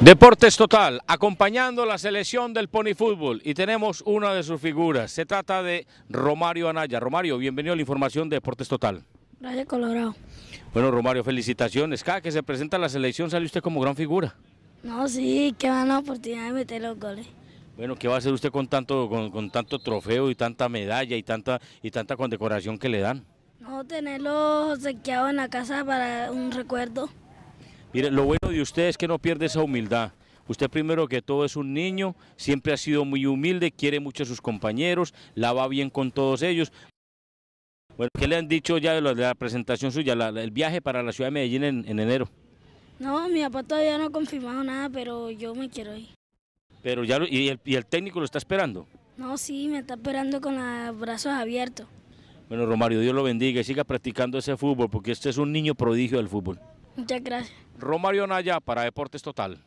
Deportes Total, acompañando la selección del Pony Fútbol y tenemos una de sus figuras. Se trata de Romario Anaya. Romario, bienvenido a la información de Deportes Total. Gracias, Colorado. Bueno, Romario, felicitaciones. Cada que se presenta la selección sale usted como gran figura. No, sí, qué buena oportunidad de meter los goles. Bueno, ¿qué va a hacer usted con tanto, con, tanto trofeo y tanta medalla y tanta, y tanta condecoración que le dan? No, tenerlos sequeado en la casa para un recuerdo. Mire, lo bueno de usted es que no pierde esa humildad. Usted primero que todo es un niño, siempre ha sido muy humilde, quiere mucho a sus compañeros, la va bien con todos ellos. Bueno, ¿qué le han dicho ya de la, presentación suya, el viaje para la ciudad de Medellín en, enero? No, mi papá todavía no ha confirmado nada, pero yo me quiero ir. Pero ya y, el, ¿Y el técnico lo está esperando? No, sí, me está esperando con los brazos abiertos. Bueno, Romario, Dios lo bendiga y siga practicando ese fútbol, porque este es un niño prodigio del fútbol. Muchas gracias. Romario Naya para Deportes Total.